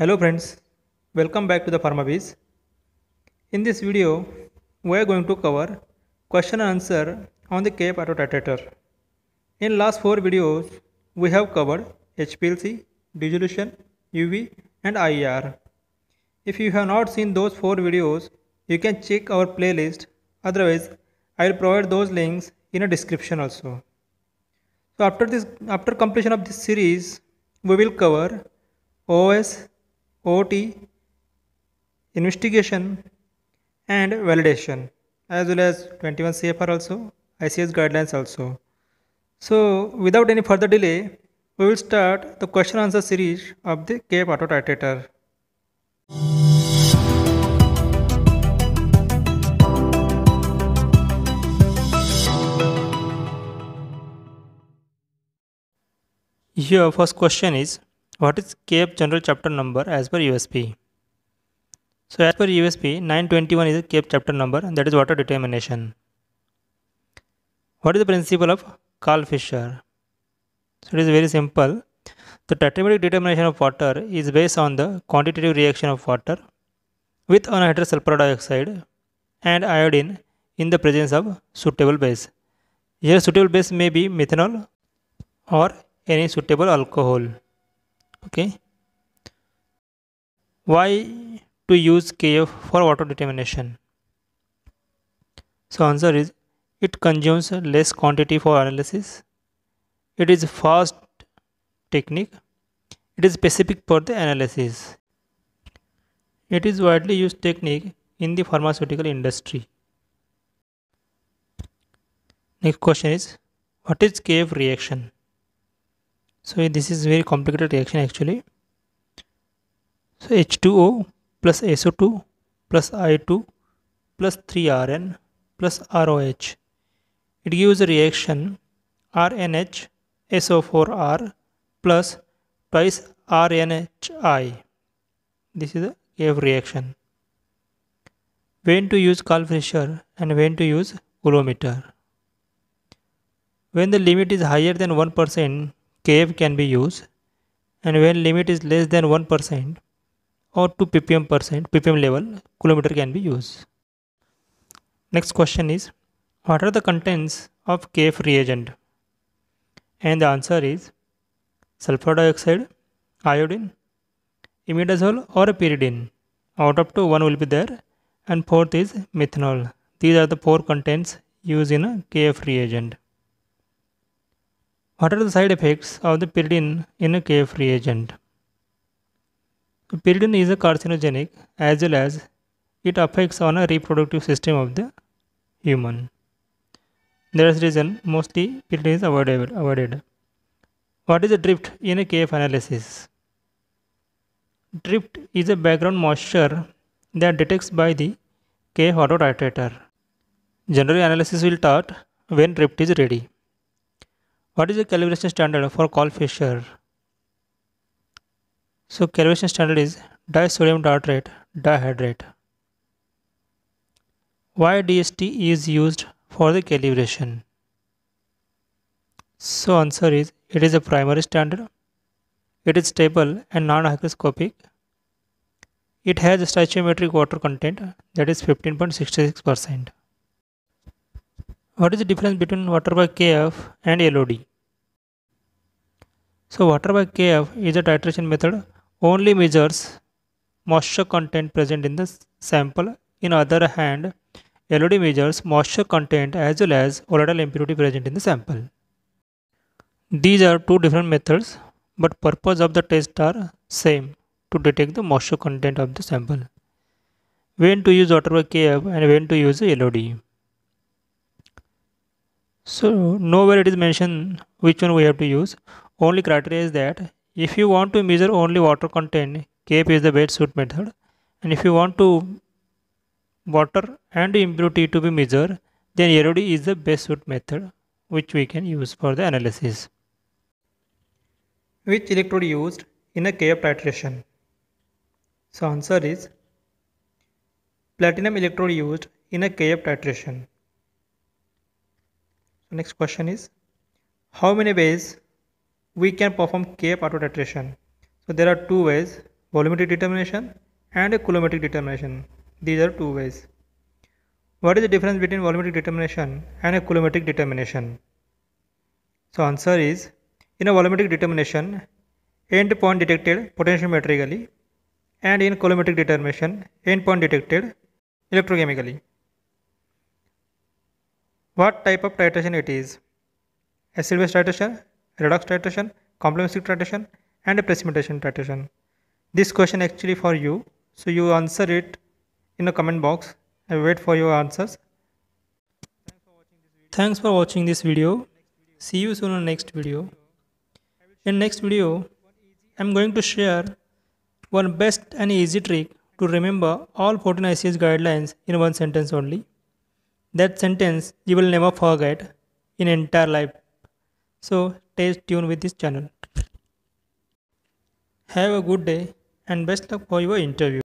Hello friends, welcome back to the PharmaBiz. In this video, we are going to cover question and answer on the CAP autotitrator. In last 4 videos, we have covered HPLC, dissolution, UV and IER. If you have not seen those 4 videos, you can check our playlist, otherwise I will provide those links in a description also. So after this, after completion of this series, we will cover OS, OT, investigation and validation as well as 21 CFR also, ICS guidelines also. So without any further delay, we will start the question answer series of the CAPE auto titrator. Here first question is what is KF general chapter number as per USP? So as per USP, 921 is KF chapter number and that is water determination. What is the principle of Carl Fischer? So it is very simple. The tetrametric determination of water is based on the quantitative reaction of water with anhydrous sulfur dioxide and iodine in the presence of suitable base. Here suitable base may be methanol or any suitable alcohol okay why to use kf for auto determination so answer is it consumes less quantity for analysis it is fast technique it is specific for the analysis it is widely used technique in the pharmaceutical industry next question is what is kf reaction so this is very complicated reaction actually so H2O plus SO2 plus I2 plus 3RN plus ROH it gives a reaction RNH SO4R plus twice RNHI this is a Cave reaction when to use Carl Fischer and when to use coulometer when the limit is higher than 1% KF can be used and when limit is less than 1% or 2 ppm percent ppm level coulometer can be used. Next question is what are the contents of KF reagent? And the answer is sulfur dioxide, iodine, imidazole or pyridine. Out of two, one will be there and fourth is methanol. These are the four contents used in a KF reagent. What are the side effects of the pyridine in a reagent? agent? Pyridine is a carcinogenic as well as it affects on a reproductive system of the human. That is reason mostly pyridine is avoided. avoided. What is the drift in a KF analysis? Drift is a background moisture that detects by the K auto General Generally analysis will start when drift is ready. What is the calibration standard for call fisher? So calibration standard is disodium tartrate dihydrate. Why DST is used for the calibration? So answer is it is a primary standard. It is stable and non-hygroscopic. It has a stoichiometric water content that is 15.66%. What is the difference between water by KF and LOD? So water by kf is a titration method only measures moisture content present in the sample. In other hand, LOD measures moisture content as well as volatile impurity present in the sample. These are two different methods but purpose of the test are same to detect the moisture content of the sample. When to use water by KF and when to use LOD. So nowhere it is mentioned which one we have to use. Only criteria is that if you want to measure only water content, CAPE is the best suit method. And if you want to water and impurity to be measured, then EROD is the best suit method which we can use for the analysis. Which electrode used in a CAPE titration? So answer is platinum electrode used in a KF titration. So next question is how many ways we can perform part of titration. So there are two ways, volumetric determination and coulometric determination. These are two ways. What is the difference between volumetric determination and a coulometric determination? So answer is, in a volumetric determination, end point detected potentiometrically and in coulometric determination, end point detected electrochemically. What type of titration it is? Acid-base titration, redox titration, complementary titration and precipitation titration. This question actually for you. So you answer it in the comment box. I wait for your answers. Thanks for watching this video. See you soon in next video. In next video, I'm going to share one best and easy trick to remember all 14 ICS guidelines in one sentence only. That sentence you will never forget in entire life. So stay tuned with this channel. Have a good day and best luck for your interview.